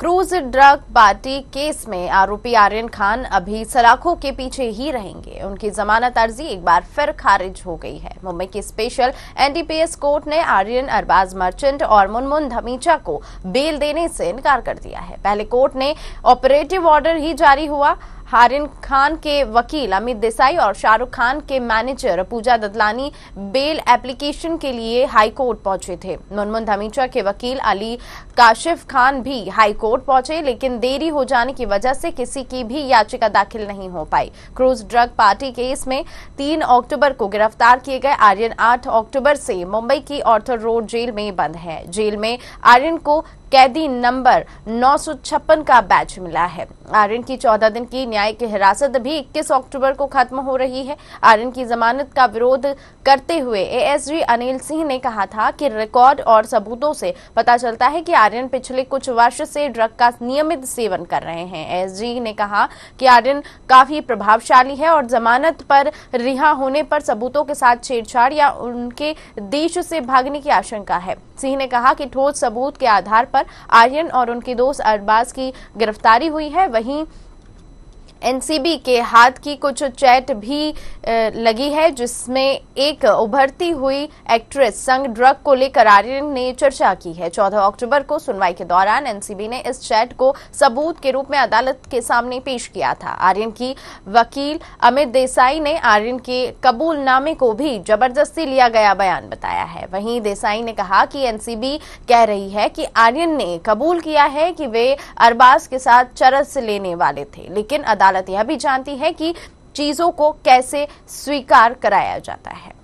cruise drug party case में आरोपी आर्यन खान अभी सलाखों के पीछे ही रहेंगे उनकी जमानत अर्जी एक बार फिर खारिज हो गई है मुंबई की स्पेशल एनडीपीएस कोर्ट ने आर्यन अरबाज मर्चेंट और मुनमुन धमीचा को बेल देने से इनकार कर दिया है पहले कोर्ट ने ऑपरेटिव ऑर्डर ही जारी हुआ हारिन खान के वकील अमित देसाई और शाहरुख खान के manager Pooja Dadlani bail application के लिए हाईकोर्ट पहुंचे थे मुनमुन धमीचा के वकील अली काशिफ खान भी हाईकोर्ट पहुंचे लेकिन देरी हो जाने की वजह से किसी की भी याचिका दाखिल नहीं हो पाई क्रूज ड्रग पार्टी केस में तीन अक्टूबर को गिरफ्तार किए गए आर्यन आठ अक्टूबर से मुंबई की ऑर्थर रोड जेल में बंद है जेल में आर्यन को कैदी नंबर नौ का बैच मिला है आर्यन की चौदह दिन की न्यायिक हिरासत भी 21 अक्टूबर को खत्म हो रही है आर्यन की जमानत का विरोध करते हुए एएसजी अनिल सिंह ने कहा था कि रिकॉर्ड और सबूतों से पता चलता है कि आर्यन पिछले कुछ वर्ष से ड्रग का नियमित सेवन कर रहे हैं एएसजी ने कहा कि आर्यन काफी प्रभावशाली है और जमानत पर रिहा होने पर सबूतों के साथ छेड़छाड़ या उनके देश से भागने की आशंका है सिंह ने कहा कि ठोस सबूत के आधार पर आर्यन और उनके दोस्त अरबाज की गिरफ्तारी हुई है वहीं एनसीबी के हाथ की कुछ चैट भी लगी है जिसमें एक उभरती हुई एक्ट्रेस संग ड्रग को लेकर आर्यन ने चर्चा की है 14 अक्टूबर को सुनवाई के दौरान एनसीबी ने इस चैट को सबूत के रूप में अदालत के सामने पेश किया था आर्यन की वकील अमित देसाई ने आर्यन के कबूलनामे को भी जबरदस्ती लिया गया बयान बताया है वहीं देसाई ने कहा कि एनसीबी कह रही है कि आर्यन ने कबूल किया है कि वे अरबाज के साथ चरस लेने वाले थे लेकिन अदालत अदालत यह भी जानती है कि चीजों को कैसे स्वीकार कराया जाता है